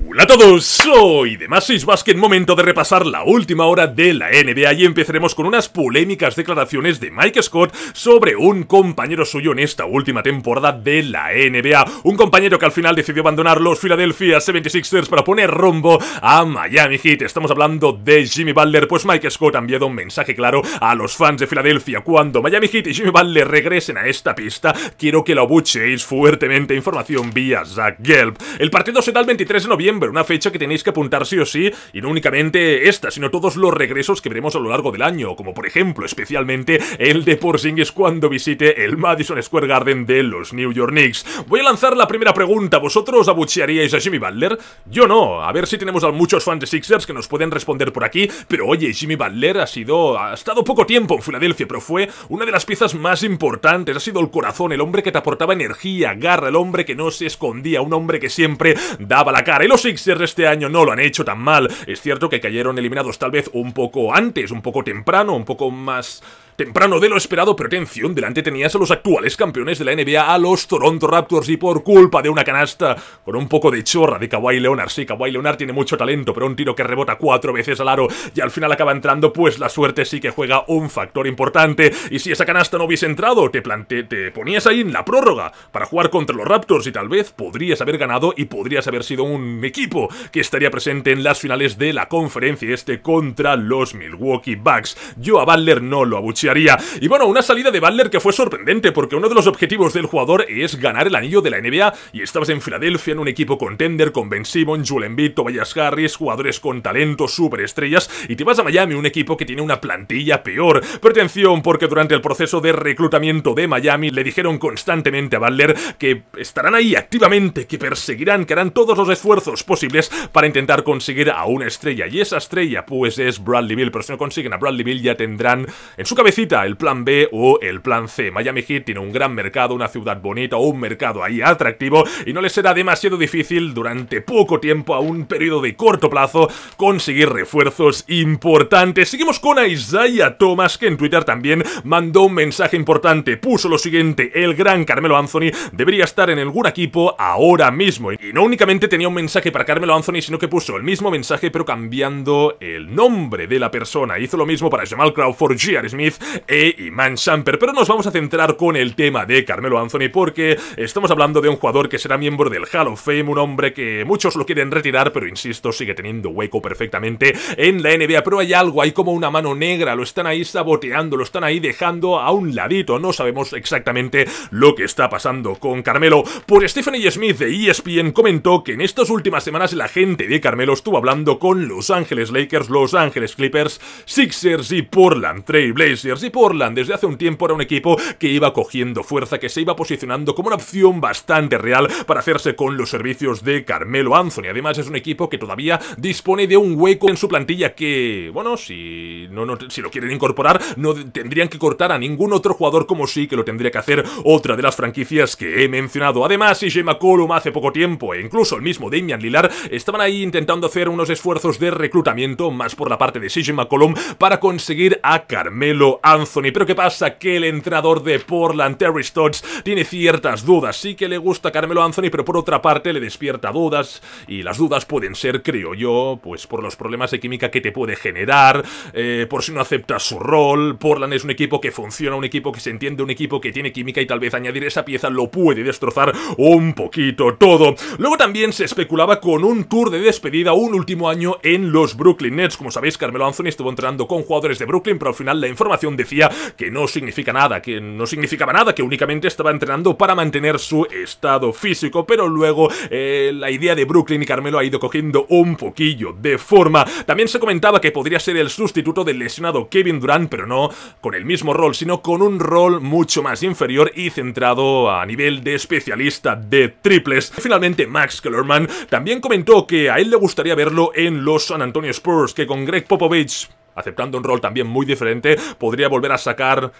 Hola a todos, soy de Masis Basket, momento de repasar la última hora de la NBA y empezaremos con unas polémicas declaraciones de Mike Scott sobre un compañero suyo en esta última temporada de la NBA, un compañero que al final decidió abandonar los Philadelphia 76ers para poner rumbo a Miami Heat, estamos hablando de Jimmy Butler, pues Mike Scott ha enviado un mensaje claro a los fans de Filadelfia, cuando Miami Heat y Jimmy Butler regresen a esta pista, quiero que lo abucheéis fuertemente, información vía Zach Gelb. El partido se da el 23 de noviembre una fecha que tenéis que apuntar sí o sí, y no únicamente esta, sino todos los regresos que veremos a lo largo del año, como por ejemplo, especialmente el de Porzingis cuando visite el Madison Square Garden de los New York Knicks. Voy a lanzar la primera pregunta, ¿vosotros abuchearíais a Jimmy Butler? Yo no, a ver si tenemos a muchos fans de Sixers que nos pueden responder por aquí, pero oye, Jimmy Butler ha sido, ha estado poco tiempo en Filadelfia, pero fue una de las piezas más importantes, ha sido el corazón, el hombre que te aportaba energía, garra, el hombre que no se escondía, un hombre que siempre daba la cara los Sixers este año no lo han hecho tan mal. Es cierto que cayeron eliminados tal vez un poco antes, un poco temprano, un poco más Temprano de lo esperado, pero atención, delante tenías a los actuales campeones de la NBA, a los Toronto Raptors, y por culpa de una canasta con un poco de chorra de Kawhi Leonard. Sí, Kawhi Leonard tiene mucho talento, pero un tiro que rebota cuatro veces al aro y al final acaba entrando, pues la suerte sí que juega un factor importante. Y si esa canasta no hubiese entrado, te, te ponías ahí en la prórroga para jugar contra los Raptors y tal vez podrías haber ganado y podrías haber sido un equipo que estaría presente en las finales de la conferencia este contra los Milwaukee Bucks. Yo a Butler no lo abuché haría. Y bueno, una salida de Butler que fue sorprendente porque uno de los objetivos del jugador es ganar el anillo de la NBA y estabas en Filadelfia en un equipo contender con Ben Simon, Joel Embiid, Tobias Harris, jugadores con talento, superestrellas y te vas a Miami, un equipo que tiene una plantilla peor. Pero atención, porque durante el proceso de reclutamiento de Miami le dijeron constantemente a Butler que estarán ahí activamente, que perseguirán, que harán todos los esfuerzos posibles para intentar conseguir a una estrella. Y esa estrella pues es Bradley Bill, pero si no consiguen a Bradley Bill ya tendrán en su cabeza Cita el plan B o el plan C. Miami Heat tiene un gran mercado, una ciudad bonita o un mercado ahí atractivo y no le será demasiado difícil durante poco tiempo, a un periodo de corto plazo, conseguir refuerzos importantes. Seguimos con Isaiah Thomas, que en Twitter también mandó un mensaje importante. Puso lo siguiente, el gran Carmelo Anthony debería estar en algún equipo ahora mismo. Y no únicamente tenía un mensaje para Carmelo Anthony, sino que puso el mismo mensaje pero cambiando el nombre de la persona. Hizo lo mismo para Jamal Crawford, G.R. Smith e Iman Shumpert. Pero nos vamos a centrar con el tema de Carmelo Anthony porque estamos hablando de un jugador que será miembro del Hall of Fame, un hombre que muchos lo quieren retirar, pero insisto, sigue teniendo hueco perfectamente en la NBA. Pero hay algo, hay como una mano negra, lo están ahí saboteando, lo están ahí dejando a un ladito. No sabemos exactamente lo que está pasando con Carmelo. Por pues Stephanie Smith de ESPN comentó que en estas últimas semanas la gente de Carmelo estuvo hablando con Los Ángeles Lakers, Los Ángeles Clippers, Sixers y Portland Trail Blazers si Portland desde hace un tiempo era un equipo que iba cogiendo fuerza, que se iba posicionando como una opción bastante real para hacerse con los servicios de Carmelo Anthony. Además es un equipo que todavía dispone de un hueco en su plantilla que, bueno, si, no, si lo quieren incorporar no tendrían que cortar a ningún otro jugador como sí que lo tendría que hacer otra de las franquicias que he mencionado. Además, y McCollum hace poco tiempo e incluso el mismo Damian Lillard estaban ahí intentando hacer unos esfuerzos de reclutamiento más por la parte de CJ McCollum para conseguir a Carmelo Anthony. Pero ¿qué pasa? Que el entrenador de Portland, Terry Stotts, tiene ciertas dudas. Sí que le gusta Carmelo Anthony, pero por otra parte le despierta dudas. Y las dudas pueden ser, creo yo, pues por los problemas de química que te puede generar, eh, por si no aceptas su rol. Portland es un equipo que funciona, un equipo que se entiende, un equipo que tiene química y tal vez añadir esa pieza lo puede destrozar un poquito todo. Luego también se especulaba con un tour de despedida, un último año en los Brooklyn Nets. Como sabéis, Carmelo Anthony estuvo entrenando con jugadores de Brooklyn, pero al final la información decía que no significa nada, que no significaba nada, que únicamente estaba entrenando para mantener su estado físico, pero luego eh, la idea de Brooklyn y Carmelo ha ido cogiendo un poquillo de forma. También se comentaba que podría ser el sustituto del lesionado Kevin Durant, pero no con el mismo rol, sino con un rol mucho más inferior y centrado a nivel de especialista de triples. Finalmente, Max Kellerman también comentó que a él le gustaría verlo en los San Antonio Spurs, que con Greg Popovich aceptando un rol también muy diferente, podría volver a sacar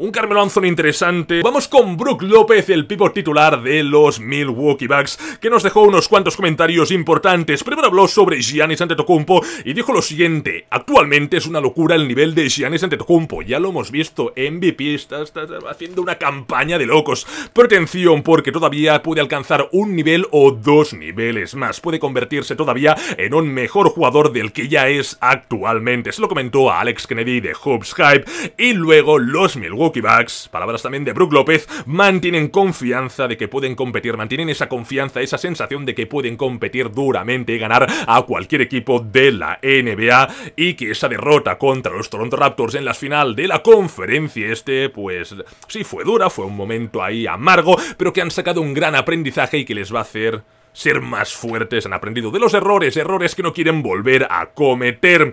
un Carmelo interesante. Vamos con Brook López, el pivot titular de los Milwaukee Bucks, que nos dejó unos cuantos comentarios importantes. Primero habló sobre Giannis Antetokounmpo y dijo lo siguiente. Actualmente es una locura el nivel de Giannis Antetokounmpo. Ya lo hemos visto. MVP está, está, haciendo una campaña de locos. Pretención porque todavía puede alcanzar un nivel o dos niveles más. Puede convertirse todavía en un mejor jugador del que ya es actualmente. Se lo comentó a Alex Kennedy de Hoops Hype. Y luego los Milwaukee Milwaukee palabras también de Brook López, mantienen confianza de que pueden competir, mantienen esa confianza, esa sensación de que pueden competir duramente y ganar a cualquier equipo de la NBA y que esa derrota contra los Toronto Raptors en la final de la conferencia este, pues sí fue dura, fue un momento ahí amargo, pero que han sacado un gran aprendizaje y que les va a hacer ser más fuertes, han aprendido de los errores, errores que no quieren volver a cometer.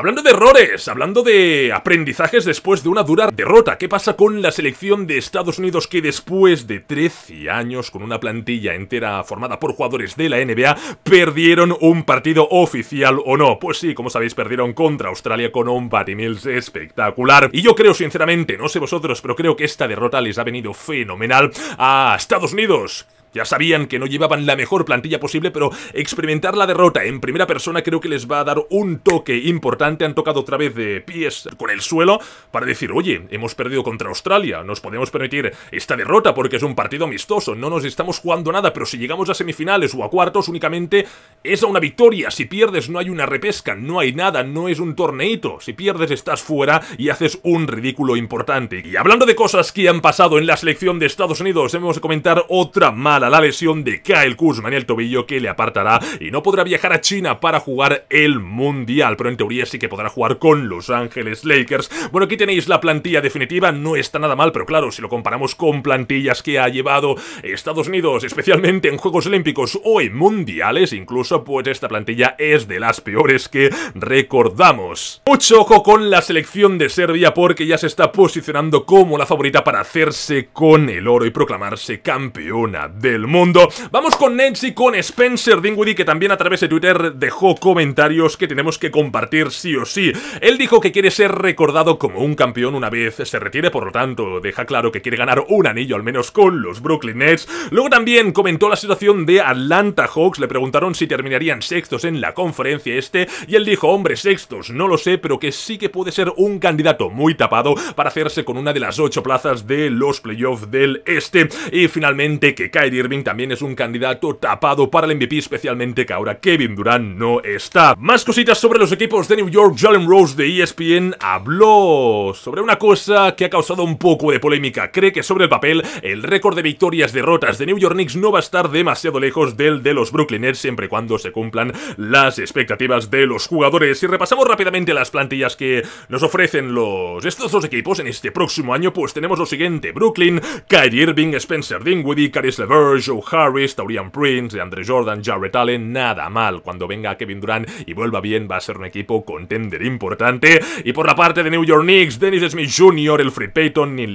Hablando de errores, hablando de aprendizajes después de una dura derrota, ¿qué pasa con la selección de Estados Unidos que después de 13 años, con una plantilla entera formada por jugadores de la NBA, perdieron un partido oficial o no? Pues sí, como sabéis, perdieron contra Australia con un Patty Mills espectacular. Y yo creo, sinceramente, no sé vosotros, pero creo que esta derrota les ha venido fenomenal a Estados Unidos. Ya sabían que no llevaban la mejor plantilla posible, pero experimentar la derrota en primera persona creo que les va a dar un toque importante. Han tocado otra vez de pies con el suelo para decir, oye, hemos perdido contra Australia, nos podemos permitir esta derrota porque es un partido amistoso, no nos estamos jugando nada, pero si llegamos a semifinales o a cuartos únicamente es a una victoria. Si pierdes no hay una repesca, no hay nada, no es un torneito. Si pierdes estás fuera y haces un ridículo importante. Y hablando de cosas que han pasado en la selección de Estados Unidos, debemos comentar otra mala la lesión de Kyle Kuzma en el tobillo que le apartará y no podrá viajar a China para jugar el Mundial, pero en teoría sí que podrá jugar con Los Ángeles Lakers. Bueno, aquí tenéis la plantilla definitiva, no está nada mal, pero claro, si lo comparamos con plantillas que ha llevado Estados Unidos, especialmente en Juegos Olímpicos o en Mundiales, incluso pues esta plantilla es de las peores que recordamos. Mucho ojo con la selección de Serbia porque ya se está posicionando como la favorita para hacerse con el oro y proclamarse campeona de el mundo. Vamos con Nancy, con Spencer Dingwiddie, que también a través de Twitter dejó comentarios que tenemos que compartir sí o sí. Él dijo que quiere ser recordado como un campeón una vez se retire, por lo tanto, deja claro que quiere ganar un anillo al menos con los Brooklyn Nets. Luego también comentó la situación de Atlanta Hawks, le preguntaron si terminarían sextos en la conferencia este, y él dijo, hombre, sextos, no lo sé, pero que sí que puede ser un candidato muy tapado para hacerse con una de las ocho plazas de los playoffs del este. Y finalmente que Kyrie Irving también es un candidato tapado para el MVP, especialmente que ahora Kevin Durant no está. Más cositas sobre los equipos de New York. Jalen Rose de ESPN habló sobre una cosa que ha causado un poco de polémica. Cree que sobre el papel el récord de victorias derrotas de New York Knicks no va a estar demasiado lejos del de los Brooklyners siempre y cuando se cumplan las expectativas de los jugadores. Y repasamos rápidamente las plantillas que nos ofrecen los estos dos equipos en este próximo año, pues tenemos lo siguiente: Brooklyn, Kyrie Irving, Spencer Dinwiddie, Caris LeVert, Joe Harris, Taurian Prince, Andre Jordan, Jared Allen, nada mal. Cuando venga Kevin Durant y vuelva bien, va a ser un equipo contender importante. Y por la parte de New York Knicks, Dennis Smith Jr., Elfrid Payton, Nin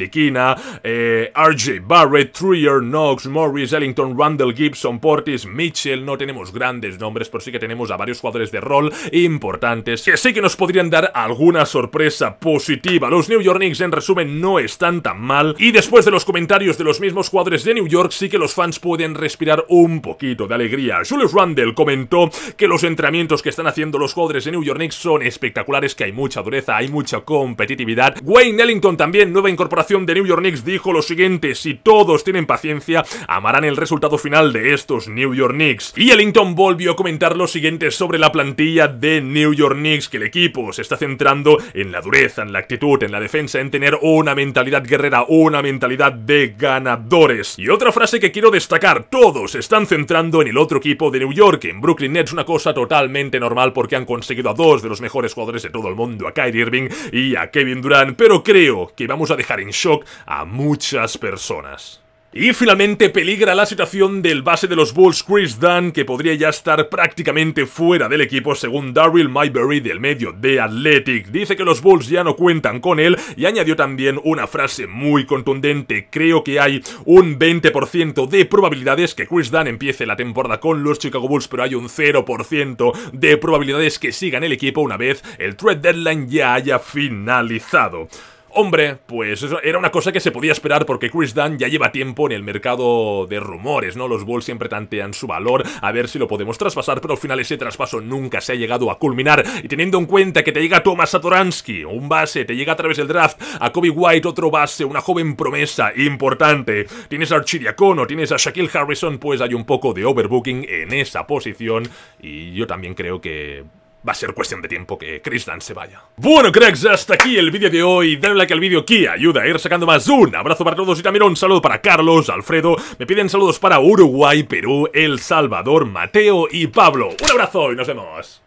eh, RJ Barrett, Trier, Knox, Morris, Ellington, Randall Gibson, Portis, Mitchell. No tenemos grandes nombres, pero sí que tenemos a varios jugadores de rol importantes que sí que nos podrían dar alguna sorpresa positiva. Los New York Knicks, en resumen, no están tan mal. Y después de los comentarios de los mismos jugadores de New York, sí que los fans pueden respirar un poquito de alegría. Julius Randle comentó que los entrenamientos que están haciendo los jugadores de New York Knicks son espectaculares, que hay mucha dureza, hay mucha competitividad. Wayne Ellington también, nueva incorporación de New York Knicks, dijo lo siguiente, si todos tienen paciencia, amarán el resultado final de estos New York Knicks. Y Ellington volvió a comentar lo siguiente sobre la plantilla de New York Knicks, que el equipo se está centrando en la dureza, en la actitud, en la defensa, en tener una mentalidad guerrera, una mentalidad de ganadores. Y otra frase que quiero quiero destacar, todos están centrando en el otro equipo de New York. En Brooklyn Nets una cosa totalmente normal porque han conseguido a dos de los mejores jugadores de todo el mundo, a Kyrie Irving y a Kevin Durant, pero creo que vamos a dejar en shock a muchas personas. Y finalmente peligra la situación del base de los Bulls Chris Dunn, que podría ya estar prácticamente fuera del equipo según Daryl Myberry del medio de Athletic. Dice que los Bulls ya no cuentan con él y añadió también una frase muy contundente. Creo que hay un 20% de probabilidades que Chris Dunn empiece la temporada con los Chicago Bulls, pero hay un 0% de probabilidades que sigan el equipo una vez el trade deadline ya haya finalizado. Hombre, pues eso era una cosa que se podía esperar porque Chris Dunn ya lleva tiempo en el mercado de rumores, ¿no? Los Bulls siempre tantean su valor, a ver si lo podemos traspasar, pero al final ese traspaso nunca se ha llegado a culminar. Y teniendo en cuenta que te llega Thomas Satoransky, un base, te llega a través del draft, a Kobe White, otro base, una joven promesa importante. Tienes a Cono, tienes a Shaquille Harrison, pues hay un poco de overbooking en esa posición y yo también creo que va a ser cuestión de tiempo que Chris se vaya. Bueno, cracks, hasta aquí el vídeo de hoy. Dale like al vídeo que ayuda a ir sacando más. Un abrazo para todos y también un saludo para Carlos, Alfredo. Me piden saludos para Uruguay, Perú, El Salvador, Mateo y Pablo. Un abrazo y nos vemos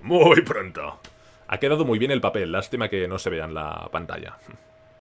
muy pronto. Ha quedado muy bien el papel, lástima que no se vea en la pantalla.